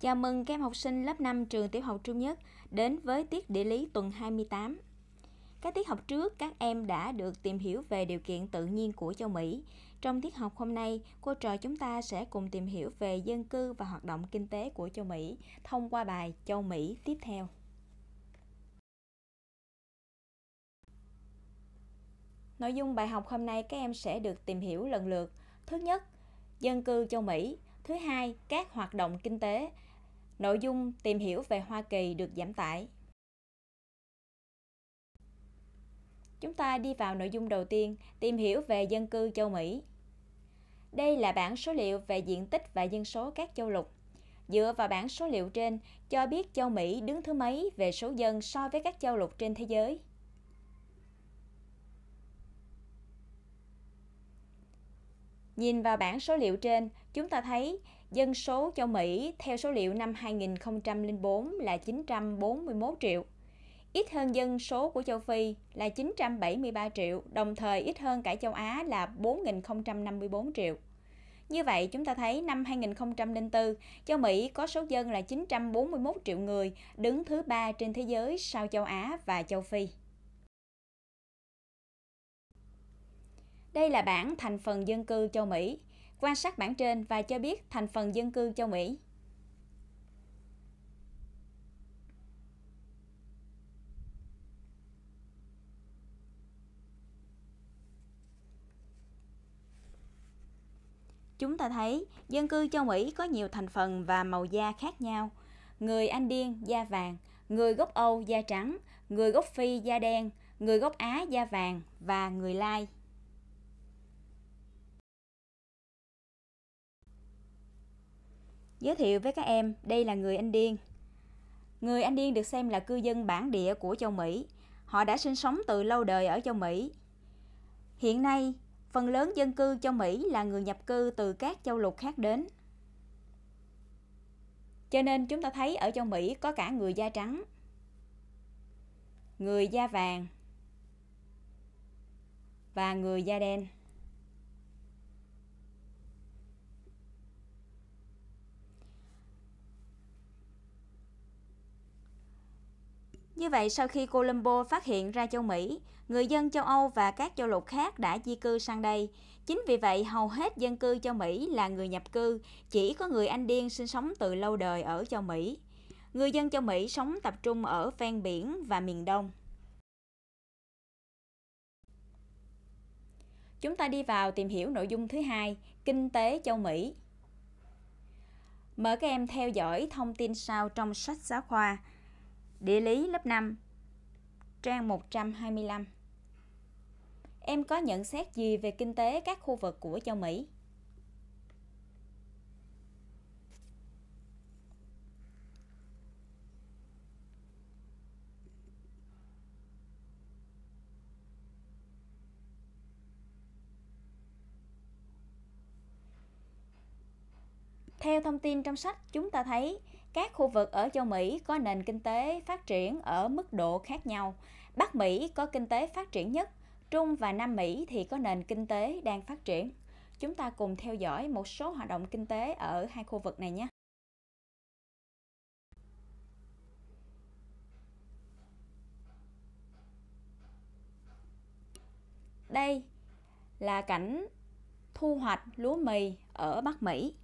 Chào mừng các em học sinh lớp 5 trường tiểu học Trung Nhất đến với tiết địa lý tuần 28. Các tiết học trước, các em đã được tìm hiểu về điều kiện tự nhiên của châu Mỹ. Trong tiết học hôm nay, cô trò chúng ta sẽ cùng tìm hiểu về dân cư và hoạt động kinh tế của châu Mỹ thông qua bài Châu Mỹ tiếp theo. Nội dung bài học hôm nay các em sẽ được tìm hiểu lần lượt. Thứ nhất, dân cư châu Mỹ. Thứ hai, các hoạt động kinh tế. Nội dung tìm hiểu về Hoa Kỳ được giảm tải. Chúng ta đi vào nội dung đầu tiên, tìm hiểu về dân cư châu Mỹ. Đây là bảng số liệu về diện tích và dân số các châu lục. Dựa vào bảng số liệu trên, cho biết châu Mỹ đứng thứ mấy về số dân so với các châu lục trên thế giới. Nhìn vào bảng số liệu trên, chúng ta thấy dân số châu Mỹ theo số liệu năm 2004 là 941 triệu, ít hơn dân số của châu Phi là 973 triệu, đồng thời ít hơn cả châu Á là 4.054 triệu. Như vậy, chúng ta thấy năm 2004, châu Mỹ có số dân là 941 triệu người, đứng thứ ba trên thế giới sau châu Á và châu Phi. Đây là bảng thành phần dân cư châu Mỹ. Quan sát bảng trên và cho biết thành phần dân cư châu Mỹ. Chúng ta thấy dân cư châu Mỹ có nhiều thành phần và màu da khác nhau. Người Anh Điên da vàng, người gốc Âu da trắng, người gốc Phi da đen, người gốc Á da vàng và người Lai Giới thiệu với các em, đây là người Anh Điên. Người Anh Điên được xem là cư dân bản địa của châu Mỹ. Họ đã sinh sống từ lâu đời ở châu Mỹ. Hiện nay, phần lớn dân cư châu Mỹ là người nhập cư từ các châu lục khác đến. Cho nên chúng ta thấy ở châu Mỹ có cả người da trắng, người da vàng và người da đen. Như vậy, sau khi Colombo phát hiện ra châu Mỹ, người dân châu Âu và các châu lục khác đã di cư sang đây. Chính vì vậy, hầu hết dân cư châu Mỹ là người nhập cư, chỉ có người Anh Điên sinh sống từ lâu đời ở châu Mỹ. Người dân châu Mỹ sống tập trung ở ven biển và miền Đông. Chúng ta đi vào tìm hiểu nội dung thứ hai, kinh tế châu Mỹ. Mời các em theo dõi thông tin sau trong sách giáo khoa Địa lý lớp 5 Trang 125 Em có nhận xét gì về kinh tế các khu vực của châu Mỹ? Theo thông tin trong sách, chúng ta thấy các khu vực ở châu Mỹ có nền kinh tế phát triển ở mức độ khác nhau. Bắc Mỹ có kinh tế phát triển nhất, Trung và Nam Mỹ thì có nền kinh tế đang phát triển. Chúng ta cùng theo dõi một số hoạt động kinh tế ở hai khu vực này nhé. Đây là cảnh thu hoạch lúa mì ở Bắc Mỹ.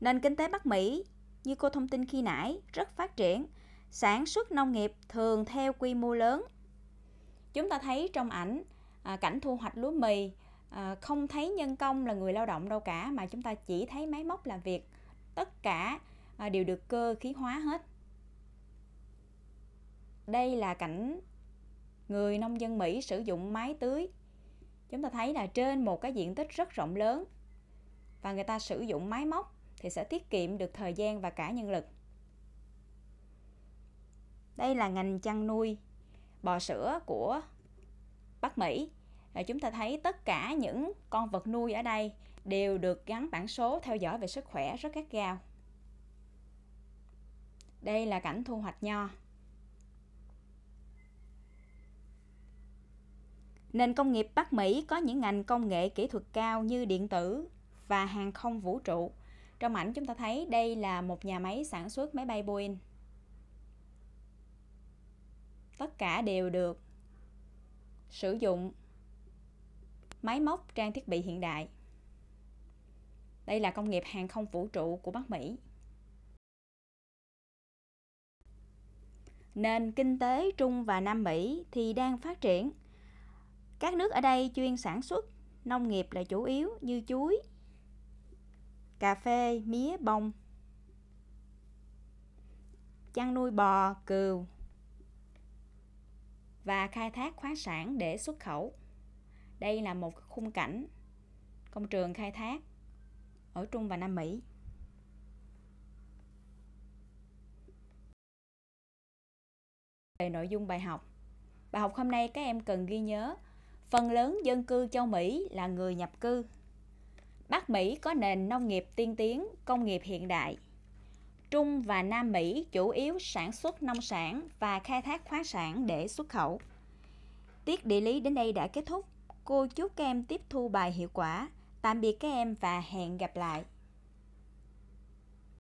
Nền kinh tế Bắc Mỹ như cô thông tin khi nãy, rất phát triển. Sản xuất nông nghiệp thường theo quy mô lớn. Chúng ta thấy trong ảnh à, cảnh thu hoạch lúa mì à, không thấy nhân công là người lao động đâu cả mà chúng ta chỉ thấy máy móc làm việc. Tất cả à, đều được cơ khí hóa hết. Đây là cảnh người nông dân Mỹ sử dụng máy tưới. Chúng ta thấy là trên một cái diện tích rất rộng lớn và người ta sử dụng máy móc thì sẽ tiết kiệm được thời gian và cả nhân lực. Đây là ngành chăn nuôi bò sữa của Bắc Mỹ. Rồi chúng ta thấy tất cả những con vật nuôi ở đây đều được gắn bảng số theo dõi về sức khỏe rất gắt gao. Đây là cảnh thu hoạch nho. Nền công nghiệp Bắc Mỹ có những ngành công nghệ kỹ thuật cao như điện tử và hàng không vũ trụ trong ảnh chúng ta thấy đây là một nhà máy sản xuất máy bay Boeing. Tất cả đều được sử dụng máy móc trang thiết bị hiện đại. Đây là công nghiệp hàng không vũ trụ của Bắc Mỹ. Nền kinh tế Trung và Nam Mỹ thì đang phát triển. Các nước ở đây chuyên sản xuất nông nghiệp là chủ yếu như chuối, cà phê, mía, bông chăn nuôi bò, cừu và khai thác khoáng sản để xuất khẩu. Đây là một khung cảnh công trường khai thác ở Trung và Nam Mỹ. Về nội dung bài học. Bài học hôm nay các em cần ghi nhớ, phần lớn dân cư châu Mỹ là người nhập cư Bắc Mỹ có nền nông nghiệp tiên tiến, công nghiệp hiện đại. Trung và Nam Mỹ chủ yếu sản xuất nông sản và khai thác khoáng sản để xuất khẩu. Tiết địa lý đến đây đã kết thúc. Cô chúc các em tiếp thu bài hiệu quả. Tạm biệt các em và hẹn gặp lại.